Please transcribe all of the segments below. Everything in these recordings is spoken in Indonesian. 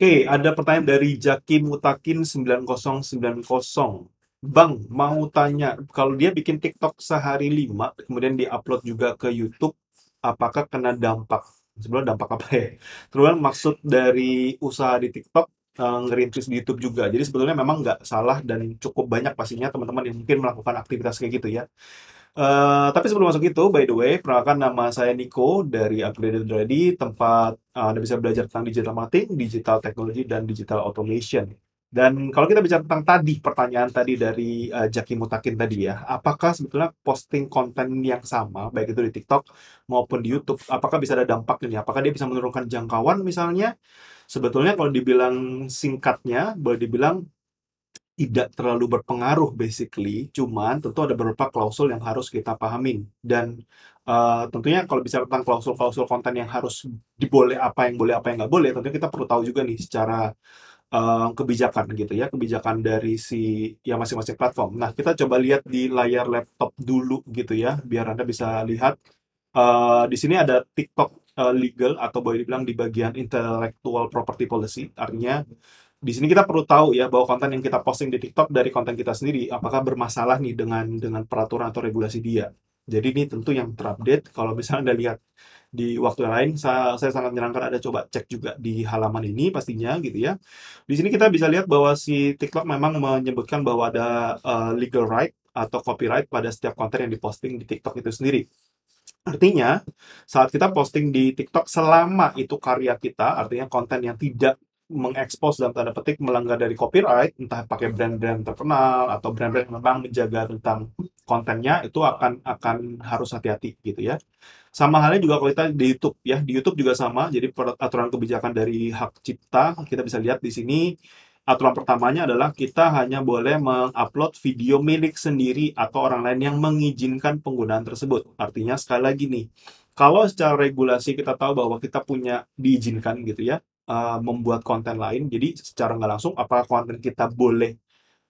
Oke, ada pertanyaan dari Jaki Mutakin 9090. Bang, mau tanya, kalau dia bikin TikTok sehari lima, kemudian diupload juga ke YouTube, apakah kena dampak? Sebenarnya dampak apa ya? Terus maksud dari usaha di TikTok, eh, ngerintis di YouTube juga. Jadi sebetulnya memang nggak salah dan cukup banyak pastinya teman-teman yang mungkin melakukan aktivitas kayak gitu ya. Eh, tapi sebelum masuk itu, by the way, perkenalkan nama saya Nico dari Upgraded Ready, tempat uh, Anda bisa belajar tentang digital marketing, digital technology, dan digital automation. Dan kalau kita bicara tentang tadi, pertanyaan tadi dari uh, Jaki Mutakin tadi ya, apakah sebetulnya posting konten yang sama, baik itu di TikTok maupun di YouTube, apakah bisa ada dampaknya nih? Apakah dia bisa menurunkan jangkauan misalnya? Sebetulnya kalau dibilang singkatnya, boleh dibilang tidak terlalu berpengaruh basically, cuman tentu ada beberapa klausul yang harus kita pahamin dan uh, tentunya kalau bicara tentang klausul-klausul konten yang harus diboleh apa yang boleh apa yang nggak boleh, tentunya kita perlu tahu juga nih secara uh, kebijakan gitu ya, kebijakan dari si ya masing-masing platform. Nah kita coba lihat di layar laptop dulu gitu ya, biar anda bisa lihat uh, di sini ada TikTok uh, legal atau boleh dibilang di bagian intellectual property policy, artinya di sini kita perlu tahu ya bahwa konten yang kita posting di TikTok dari konten kita sendiri apakah bermasalah nih dengan dengan peraturan atau regulasi dia. Jadi ini tentu yang terupdate. Kalau misalnya Anda lihat di waktu yang lain, saya, saya sangat menyarankan ada coba cek juga di halaman ini pastinya gitu ya. Di sini kita bisa lihat bahwa si TikTok memang menyebutkan bahwa ada uh, legal right atau copyright pada setiap konten yang diposting di TikTok itu sendiri. Artinya, saat kita posting di TikTok selama itu karya kita, artinya konten yang tidak mengekspos dalam tanda petik melanggar dari copyright entah pakai brand-brand terkenal atau brand-brand yang memang menjaga tentang kontennya itu akan akan harus hati-hati gitu ya sama halnya juga kalau kita di YouTube ya di YouTube juga sama jadi aturan kebijakan dari hak cipta kita bisa lihat di sini aturan pertamanya adalah kita hanya boleh mengupload video milik sendiri atau orang lain yang mengizinkan penggunaan tersebut artinya sekali lagi nih kalau secara regulasi kita tahu bahwa kita punya diizinkan gitu ya Eh, membuat konten lain jadi secara nggak langsung apakah konten kita boleh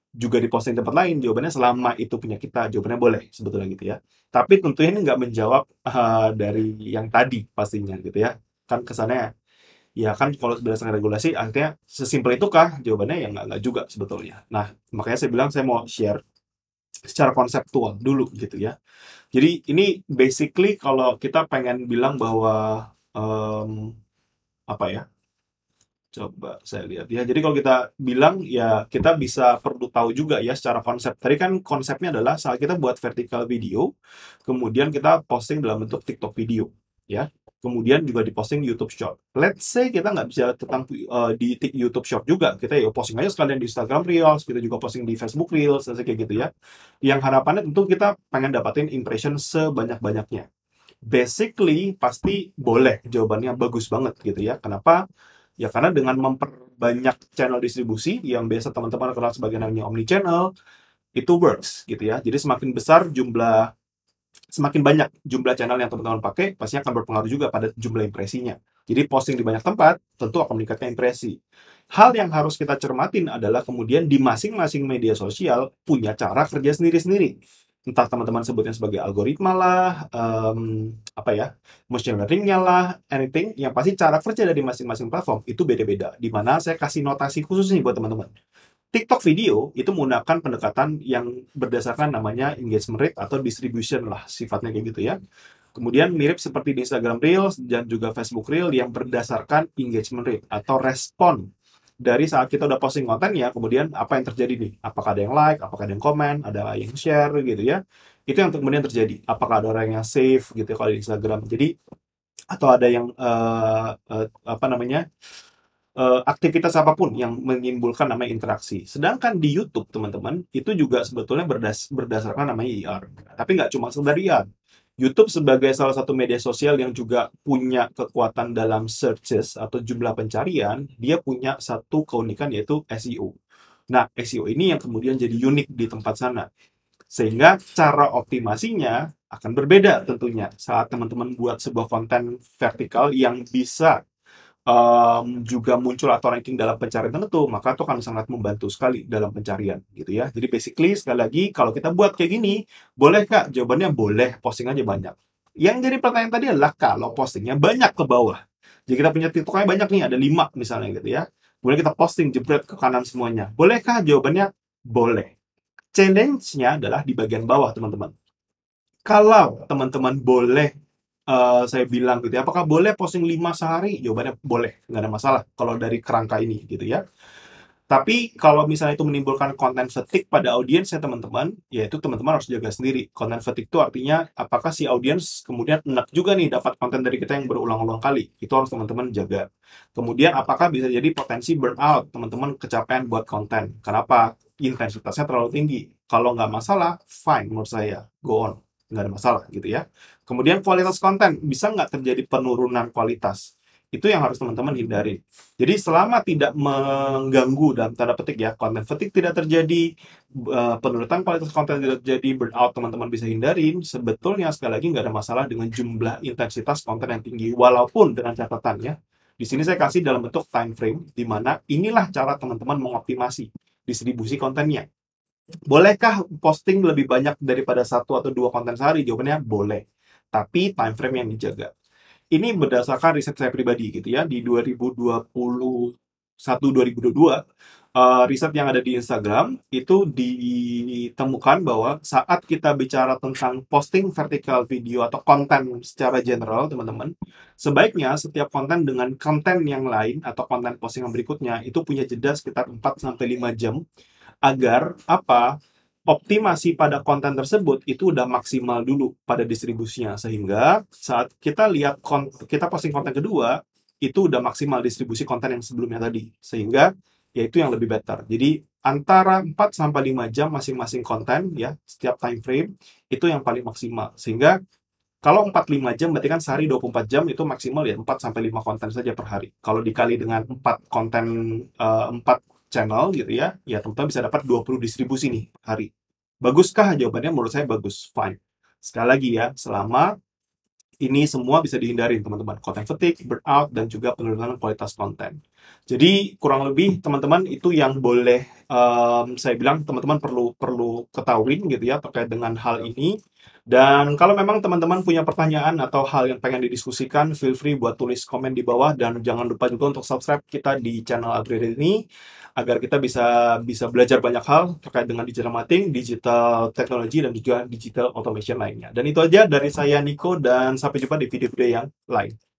juga diposting tempat lain jawabannya selama itu punya kita jawabannya boleh sebetulnya gitu ya tapi tentunya ini nggak menjawab uh, dari yang tadi pastinya gitu ya kan kesannya ya kan kalau berdasarkan regulasi artinya sesimpel itu kah jawabannya ya nggak nggak juga sebetulnya nah makanya saya bilang saya mau share secara konseptual dulu gitu ya jadi ini basically kalau kita pengen bilang bahwa um, apa ya Coba saya lihat ya. Jadi kalau kita bilang ya kita bisa perlu tahu juga ya secara konsep. Tadi kan konsepnya adalah saat kita buat vertikal video, kemudian kita posting dalam bentuk TikTok video ya. Kemudian juga diposting di YouTube Short. Let's say kita nggak bisa tentang uh, di YouTube Short juga, kita ya posting aja sekalian di Instagram Reels, kita juga posting di Facebook Reels, dan kayak gitu ya. Yang harapannya tentu kita pengen dapatin impression sebanyak-banyaknya. Basically pasti boleh jawabannya bagus banget gitu ya. Kenapa? Ya karena dengan memperbanyak channel distribusi yang biasa teman-teman kenal sebagai namanya omni channel itu works gitu ya. Jadi semakin besar jumlah semakin banyak jumlah channel yang teman-teman pakai pasti akan berpengaruh juga pada jumlah impresinya. Jadi posting di banyak tempat tentu akan meningkatkan impresi. Hal yang harus kita cermatin adalah kemudian di masing-masing media sosial punya cara kerja sendiri-sendiri entah teman-teman sebutnya sebagai algoritma lah, um, apa ya, machine learningnya lah, anything, yang pasti cara kerja dari masing-masing platform itu beda-beda. Dimana saya kasih notasi khusus nih buat teman-teman. TikTok video itu menggunakan pendekatan yang berdasarkan namanya engagement rate atau distribution lah sifatnya kayak gitu ya. Kemudian mirip seperti di Instagram Reels dan juga Facebook Reels yang berdasarkan engagement rate atau respon dari saat kita udah posting konten ya kemudian apa yang terjadi nih apakah ada yang like apakah ada yang komen ada yang share gitu ya itu yang kemudian terjadi apakah ada orang yang save gitu ya, kalau di Instagram jadi atau ada yang uh, uh, apa namanya uh, aktivitas apapun yang menimbulkan namanya interaksi. Sedangkan di YouTube teman-teman itu juga sebetulnya berdas berdasarkan namanya IR. E Tapi nggak cuma sekedar IR. E YouTube sebagai salah satu media sosial yang juga punya kekuatan dalam searches atau jumlah pencarian, dia punya satu keunikan yaitu SEO. Nah, SEO ini yang kemudian jadi unik di tempat sana. Sehingga cara optimasinya akan berbeda tentunya saat teman-teman buat sebuah konten vertikal yang bisa um, juga muncul atau ranking dalam pencarian tertentu, maka itu akan sangat membantu sekali dalam pencarian gitu ya. Jadi basically sekali lagi kalau kita buat kayak gini, boleh Kak? Jawabannya boleh, posting aja banyak. Yang jadi pertanyaan tadi adalah kalau postingnya banyak ke bawah. Jadi kita punya TikToknya banyak nih, ada lima misalnya gitu ya. Kemudian kita posting jebret ke kanan semuanya. Bolehkah? Jawabannya boleh. Challenge-nya adalah di bagian bawah, teman-teman. Kalau teman-teman boleh Eh, saya bilang gitu ya, apakah boleh posting 5 sehari? Jawabannya boleh, nggak ada masalah kalau dari kerangka ini gitu ya. Tapi kalau misalnya itu menimbulkan konten fatigue pada audiens ya teman-teman, ya itu teman-teman harus jaga sendiri. Konten fatigue itu artinya apakah si audiens kemudian enak juga nih dapat konten dari kita yang berulang-ulang kali. Itu harus teman-teman jaga. Kemudian apakah bisa jadi potensi burnout, teman-teman kecapean buat konten. Kenapa? Intensitasnya terlalu tinggi. Kalau nggak masalah, fine menurut saya. Go on nggak ada masalah gitu ya. Kemudian kualitas konten bisa nggak terjadi penurunan kualitas? Itu yang harus teman-teman hindari. Jadi selama tidak mengganggu dan tanda petik ya, konten fatigue tidak terjadi, eh, penurunan kualitas konten tidak terjadi, burnout teman-teman bisa hindari. sebetulnya sekali lagi nggak ada masalah dengan jumlah intensitas konten yang tinggi, walaupun dengan catatannya. Di sini saya kasih dalam bentuk time frame, di mana inilah cara teman-teman mengoptimasi distribusi kontennya bolehkah posting lebih banyak daripada satu atau dua konten sehari? Jawabannya boleh, tapi time frame yang dijaga. Ini berdasarkan riset saya pribadi gitu ya di 2021 2022 uh, riset yang ada di Instagram itu ditemukan bahwa saat kita bicara tentang posting vertikal video atau konten secara general teman-teman sebaiknya setiap konten dengan konten yang lain atau konten posting yang berikutnya itu punya jeda sekitar 4 sampai 5 jam agar apa optimasi pada konten tersebut itu udah maksimal dulu pada distribusinya sehingga saat kita lihat kita posting konten kedua itu udah maksimal distribusi konten yang sebelumnya tadi sehingga yaitu yang lebih better. Jadi antara 4 sampai 5 jam masing-masing konten ya setiap time frame itu yang paling maksimal. Sehingga kalau 4 5 jam berarti kan sehari 24 jam itu maksimal ya 4 sampai 5 konten saja per hari. Kalau dikali dengan 4 konten uh, eh, 4 channel gitu ya, ya teman-teman bisa dapat 20 distribusi nih per hari. Baguskah? Jawabannya menurut saya bagus, fine. Sekali lagi ya, selama ini semua bisa dihindari teman-teman. Konten fatigue, burnout, dan juga penurunan kualitas konten. Jadi kurang lebih teman-teman itu yang boleh um, saya bilang teman-teman perlu perlu ketahui gitu ya terkait dengan hal ini. Dan kalau memang teman-teman punya pertanyaan atau hal yang pengen didiskusikan, feel free buat tulis komen di bawah dan jangan lupa juga untuk subscribe kita di channel Upgrade ini agar kita bisa bisa belajar banyak hal terkait dengan digital marketing, digital teknologi dan juga digital automation lainnya. Dan itu aja dari saya Nico dan sampai jumpa di video-video yang lain.